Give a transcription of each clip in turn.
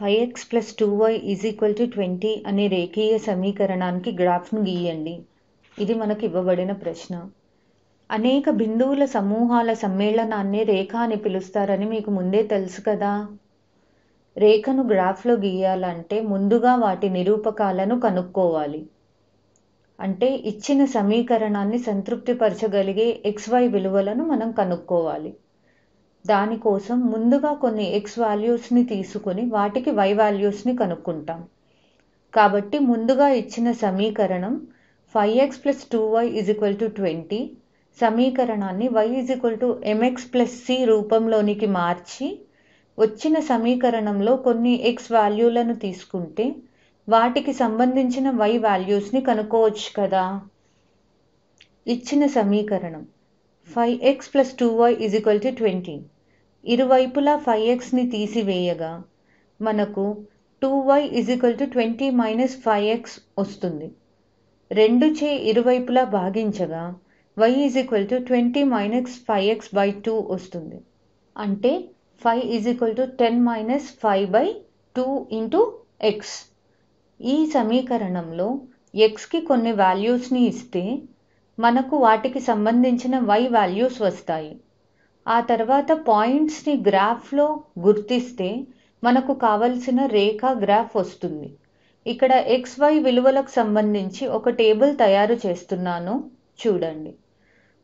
five x plus two y is equal to twenty అనే రేఖీయ సమీకరణానికి గ్రాఫ్ను గీయండి ఇది మనకు ఇవ్వబడిన ప్రశ్న అనేక బిందువుల సమూహాల సమ్మేళనాన్ని రేఖ అని పిలుస్తారని మీకు ముందే తెలుసు కదా రేఖను గ్రాఫ్లో గీయాలంటే ముందుగా వాటి నిరూపకాలను కనుక్కోవాలి అంటే ఇచ్చిన సమీకరణాన్ని సంతృప్తిపరచగలిగే ఎక్స్వై విలువలను మనం కనుక్కోవాలి దానికోసం ముందుగా కొన్ని ఎక్స్ వాల్యూస్ని తీసుకొని వాటికి వై వాల్యూస్ని కనుక్కుంటాం కాబట్టి ముందుగా ఇచ్చిన సమీకరణం five x plus two y is equal to twenty సమీకరణాన్ని y is equal to m x plus C రూపంలోనికి మార్చి వచ్చిన సమీకరణంలో కొన్ని ఎక్స్ వాల్యూలను తీసుకుంటే వాటికి సంబంధించిన వై వాల్యూస్ని కనుక్కోవచ్చు కదా ఇచ్చిన సమీకరణం five x plus two y is equal to twenty ఇరువైపులా ఫైవ్ ఎక్స్ని తీసివేయగా మనకు two y is equal to twenty minus five x వస్తుంది రెండు చే ఇరువైపులా భాగించగా y is equal to twenty minus five x by two వస్తుంది అంటే five is equal to ten minus five by two into x ఈ సమీకరణంలో ఎక్స్కి కొన్ని వాల్యూస్ని ఇస్తే మనకు వాటికి సంబంధించిన వై వాల్యూస్ వస్తాయి ఆ తర్వాత పాయింట్స్ని గ్రాఫ్లో గుర్తిస్తే మనకు కావలసిన రేఖ గ్రాఫ్ వస్తుంది ఇక్కడ ఎక్స్వై విలువలకు సంబంధించి ఒక టేబుల్ తయారు చేస్తున్నాను చూడండి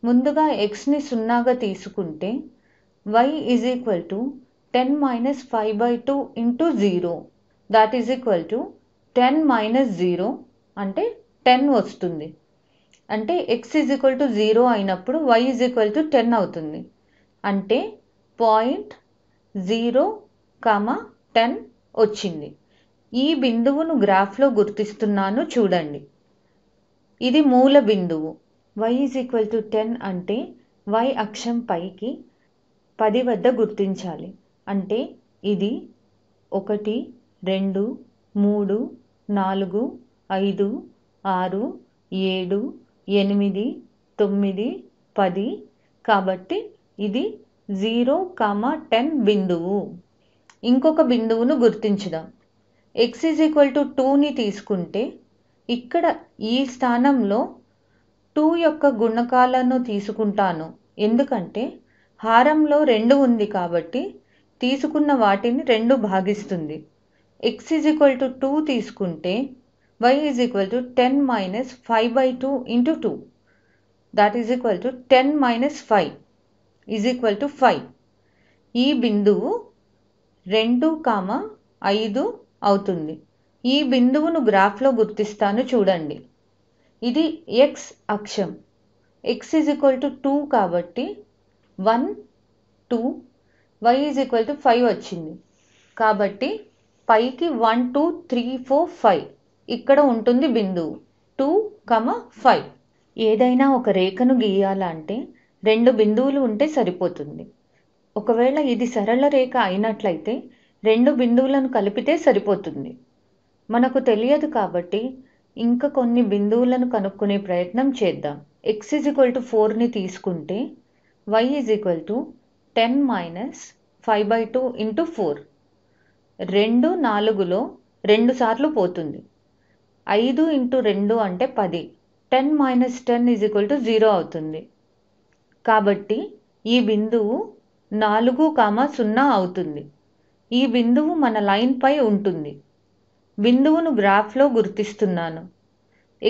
ముందుగా ఎక్స్ని సున్నాగా తీసుకుంటే y is equal to ten minus five by two into zero that is equal to ten minus zero అంటే టెన్ వస్తుంది అంటే x is equal to zero అయినప్పుడు y is equal to ten అవుతుంది అంటే పాయింట్ జీరో కామ టెన్ వచ్చింది ఈ బిందువును గ్రాఫ్లో గుర్తిస్తున్నాను చూడండి ఇది మూల బిందువు y is equal to ten అంటే వై అక్షం పైకి పది వద్ద గుర్తించాలి అంటే ఇది ఒకటి రెండు మూడు నాలుగు ఐదు ఆరు ఏడు ఎనిమిది తొమ్మిది పది కాబట్టి ఇది జీరో కామా టెన్ బిందువు ఇంకొక బిందువును గుర్తించుదాం ఎక్స్ ఈజ్ ఈక్వల్ టు టూని తీసుకుంటే ఇక్కడ ఈ స్థానంలో టూ యొక్క గుణకాలను తీసుకుంటాను ఎందుకంటే హారంలో రెండు ఉంది కాబట్టి తీసుకున్న వాటిని రెండు భాగిస్తుంది x is equal to two తీసుకుంటే y is equal to ten minus five by two into two that is equal to ten minus five is equal to five ఈ బిందువు రెండు కామ ఐదు అవుతుంది ఈ బిందువును గ్రాఫ్లో గుర్తిస్తాను చూడండి ఇది ఎక్స్ అక్షం x is equal to two కాబట్టి one two y is equal to five వచ్చింది కాబట్టి పైకి one two three four five ఇక్కడ ఉంటుంది బిందువు టూ కమ ఫైవ్ ఏదైనా ఒక రేఖను గీయాలంటే రెండు బిందువులు ఉంటే సరిపోతుంది ఒకవేళ ఇది సరళ రేఖ అయినట్లయితే రెండు బిందువులను కలిపితే సరిపోతుంది మనకు తెలియదు కాబట్టి ఇంకా కొన్ని బిందువులను కనుక్కునే ప్రయత్నం చేద్దాం ఎక్స్ ఇజ్ ఈక్వల్ టు ఫోర్ని తీసుకుంటే y is equal to ten minus five by two into four రెండు నాలుగులో రెండు సార్లు పోతుంది ఐదు ఇంటూ రెండు అంటే పది ten minus ten is equal to zero అవుతుంది కాబట్టి ఈ బిందువు నాలుగు కామ సున్నా అవుతుంది ఈ బిందువు మన లైన్పై ఉంటుంది బిందువును గ్రాఫ్లో గుర్తిస్తున్నాను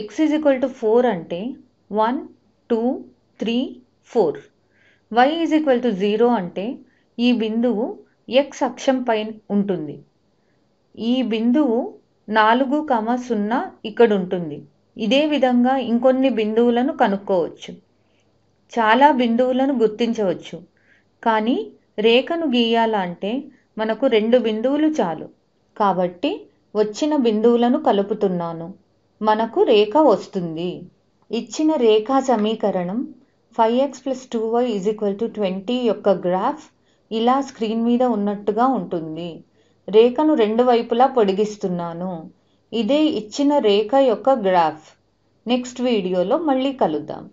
x is equal to four అంటే one two three four y is equal to zero అంటే ఈ బిందువు ఎక్స్ అక్షం పైన ఉంటుంది ఈ బిందువు నాలుగు కామ సున్నా ఇక్కడ ఉంటుంది ఇదే విధంగా ఇంకొన్ని బిందువులను కనుక్కోవచ్చు చాలా బిందువులను గుర్తించవచ్చు కానీ రేఖను గీయాలంటే మనకు రెండు బిందువులు చాలు కాబట్టి వచ్చిన బిందువులను కలుపుతున్నాను మనకు రేఖ వస్తుంది ఇచ్చిన రేఖా సమీకరణం five x plus two y is equal to twenty యొక్క గ్రాఫ్ ఇలా స్క్రీన్ మీద ఉన్నట్టుగా ఉంటుంది రేఖను రెండు వైపులా పొడిగిస్తున్నాను ఇదే ఇచ్చిన రేఖ యొక్క గ్రాఫ్ నెక్స్ట్ వీడియోలో మళ్ళీ కలుద్దాం